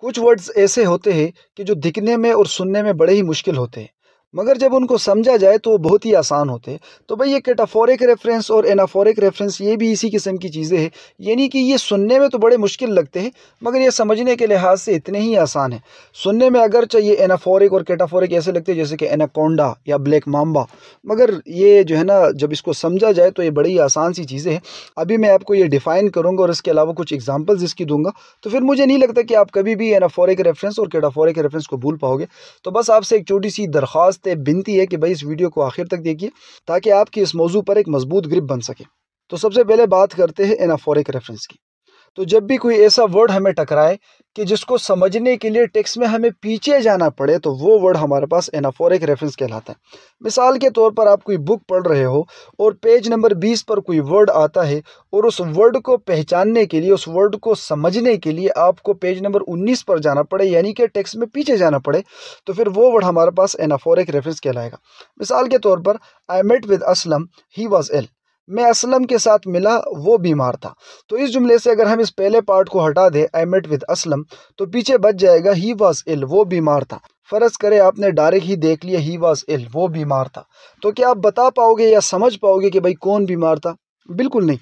कुछ वर्ड्स ऐसे होते हैं कि जो दिखने में और सुनने में बड़े ही मुश्किल होते हैं मगर जब उनको समझा जाए तो वो बहुत ही आसान होते तो भाई ये कैटाफोरिक रेफरेंस और एनाफोरिक रेफरेंस ये भी इसी किस्म की चीज़ें हैं यानी कि ये सुनने में तो बड़े मुश्किल लगते हैं मगर ये समझने के लिहाज से इतने ही आसान हैं सुनने में अगर चाहिए एनाफोरिक और कैटाफोरिक ऐसे लगते हैं जैसे कि एनाकोंडा या ब्लैक माम्बा मगर ये जो है ना जब इसको समझा जाए तो ये बड़ी आसान सी चीज़ें हैं अभी मैं आपको ये डिफ़ाइन करूँगा और इसके अलावा कुछ एग्जाम्पल्स इसकी दूंगा तो फिर मुझे नहीं लगता कि आप कभी भी एनाफोरिक रेफरेंस और कैटाफोरिक रेफरेंस को भूल पाओगे तो बस आपसे एक छोटी सी दरख्वास्त वास्ते बिनती है कि भाई इस वीडियो को आखिर तक देखिए ताकि आपकी इस मौजू पर एक मजबूत ग्रिप बन सके तो सबसे पहले बात करते हैं एनाफोरिक रेफरेंस की तो जब भी कोई ऐसा वर्ड हमें टकराए कि जिसको समझने के लिए टेक्स्ट में हमें पीछे जाना पड़े तो वो वर्ड हमारे पास एनाफोरिक रेफरेंस कहलाता है मिसाल के तौर पर आप कोई बुक पढ़ रहे हो और पेज नंबर बीस पर कोई वर्ड आता है और उस वर्ड को पहचानने के लिए उस वर्ड को समझने के लिए आपको पेज नंबर उन्नीस पर जाना पड़े यानी कि टेक्स्ट में पीछे जाना पड़े तो फिर वो वर्ड हमारे पास एनाफोरिक रेफरेंस कहलाएगा मिसाल के तौर पर I met with Aslam he was ill मैं असलम के साथ मिला वो बीमार था तो इस जुमले से अगर हम इस पहले पार्ट को हटा दें आई मेट विद असलम तो पीछे बच जाएगा ही वाज इल वो बीमार था फ़र्ज़ करें आपने डायरेक्ट ही देख लिया ही वाज इल वो बीमार था तो क्या आप बता पाओगे या समझ पाओगे कि भाई कौन बीमार था बिल्कुल नहीं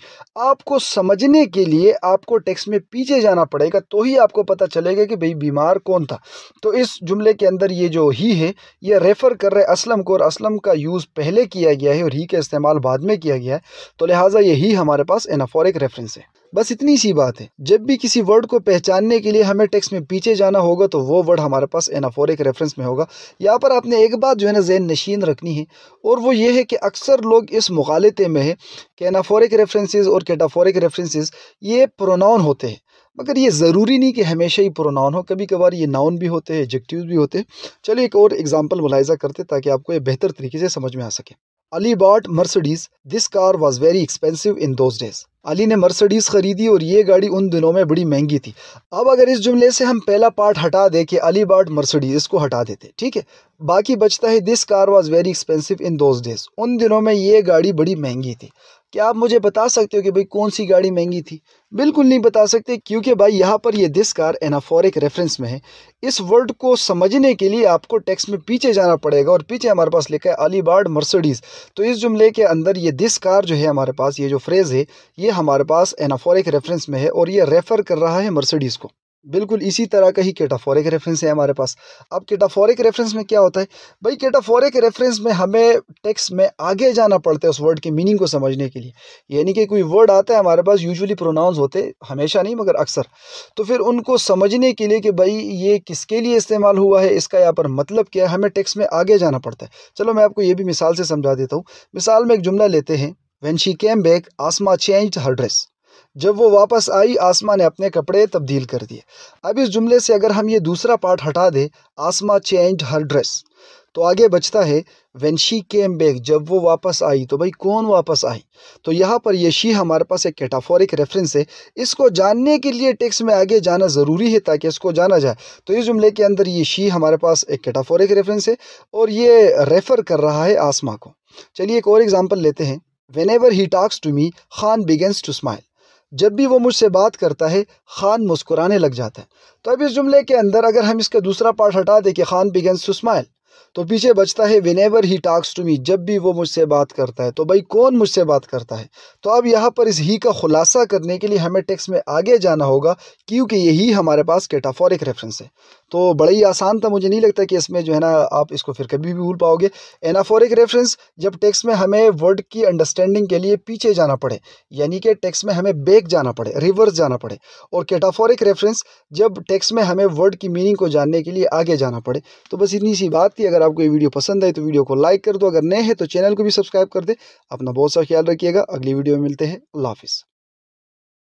आपको समझने के लिए आपको टेक्स्ट में पीछे जाना पड़ेगा तो ही आपको पता चलेगा कि भाई बीमार कौन था तो इस जुमले के अंदर ये जो ही है ये रेफ़र कर रहे असलम को और असलम का यूज़ पहले किया गया है और ही का इस्तेमाल बाद में किया गया है तो लिहाजा ये ही हमारे पास एनाफॉरिक रेफरेंस है बस इतनी सी बात है जब भी किसी वर्ड को पहचानने के लिए हमें टेक्स्ट में पीछे जाना होगा तो वो वर्ड हमारे पास एनाफोरिक रेफरेंस में होगा यहाँ पर आपने एक बात जो है ना जैन नशीन रखनी है और वो ये है कि अक्सर लोग इस मुखालते में है कि एनाफोरिक रेफरेंसेज और कैटाफोरिक रेफरेंसेज ये प्रोनाउन होते हैं मगर ये ज़रूरी नहीं कि हमेशा ही प्रोनाउन हो कभी कभार ये नाउन भी होते हैं एजेक्टिव भी होते हैं चलिए एक और एग्जाम्पल मुलायजा करते ताकि आपको ये बेहतर तरीके से समझ में आ सके Ali bought Mercedes this car was very expensive in those days Ali ने मर्सडीज़ ख़रीदी और ये गाड़ी उन दिनों में बड़ी महंगी थी अब अगर इस जुमले से हम पहला पार्ट हटा दें कि अली बॉट मर्सडीज़ इसको हटा देते ठीक है बाकी बचता है this car was very expensive in those days उन दिनों में ये गाड़ी बड़ी महंगी थी क्या आप मुझे बता सकते हो कि भाई कौन सी गाड़ी महंगी थी बिल्कुल नहीं बता सकते क्योंकि भाई यहाँ पर यह दिस कार एनाफोरिक रेफरेंस में है इस वर्ड को समझने के लिए आपको टेक्स्ट में पीछे जाना पड़ेगा और पीछे हमारे पास लिखा है अलीबार्ड मर्सडीज़ तो इस जुमले के अंदर ये दिस कार जो है हमारे पास ये जो फ्रेज़ है ये हमारे पास एनाफोरिक रेफरेंस में है और ये रेफ़र कर रहा है मर्सिडीज़ को बिल्कुल इसी तरह का ही केटाफोरिक रेफरेंस है हमारे पास अब केटाफोरिक रेफरेंस में क्या होता है भाई केटाफोरिक रेफरेंस में हमें टेक्स्ट में आगे जाना पड़ता है उस वर्ड की मीनिंग को समझने के लिए यानी कि कोई वर्ड आता है हमारे पास यूजुअली प्रोनाउंस होते हमेशा नहीं मगर अक्सर तो फिर उनको समझने के लिए कि भाई ये किसके लिए इस्तेमाल हुआ है इसका यहाँ पर मतलब क्या है हमें टेक्स में आगे जाना पड़ता है चलो मैं आपको ये भी मिसाल से समझा देता हूँ मिसाल में एक जुमला लेते हैं when she came back Asma change her dress जब वो वापस आई आसमा ने अपने कपड़े तब्दील कर दिए अब इस जुमले से अगर हम ये दूसरा पार्ट हटा दें आसमा चेंज हर ड्रेस तो आगे बचता है वेन शी केम बैक जब वो वापस आई तो भाई कौन वापस आई तो यहाँ पर ये शी हमारे पास एक कैटाफोरिक रेफरेंस है इसको जानने के लिए टेक्स में आगे जाना ज़रूरी है ताकि इसको जाना जाए तो इस जुमले के अंदर ये शी हमारे पास एक कैटाफोरिक रेफरेंस है और ये रेफ़र कर रहा है आसमा को चलिए एक और एग्ज़ाम्पल लेते हैं whenever he talks to me Khan begins to smile जब भी वो मुझसे बात करता है खान मुस्कुराने लग जाता है तो अब इस जुमले के अंदर अगर हम इसका दूसरा पार्ट हटा दें कि खान बिगेंस टू स्माइल तो पीछे बचता है वेन एवर ही टाक्स टू मी जब भी वो मुझसे बात करता है तो भाई कौन मुझसे बात करता है तो अब यहाँ पर इस ही का खुलासा करने के लिए हमें टेक्स्ट में आगे जाना होगा क्योंकि यही हमारे पास कैटाफोरिक रेफरेंस है तो बड़ा ही आसान था मुझे नहीं लगता कि इसमें जो है ना आप इसको फिर कभी भी भूल पाओगे एनाफोरिक रेफरेंस जब टेक्स में हमें वर्ड की अंडरस्टैंडिंग के लिए पीछे जाना पड़े यानी कि टेक्स में हमें बैक जाना पड़े रिवर्स जाना पड़े और कैटाफोरिक रेफरेंस जब टेक्स में हमें वर्ड की मीनिंग को जानने के लिए आगे जाना पड़े तो बस इतनी सी बात थी थी अगर आपको ये वीडियो पसंद आई तो वीडियो को लाइक कर दो अगर नए हैं तो चैनल को भी सब्सक्राइब कर दे अपना बहुत सा ख्याल रखिएगा अगली वीडियो में मिलते हैं अल्लाह हाफिज़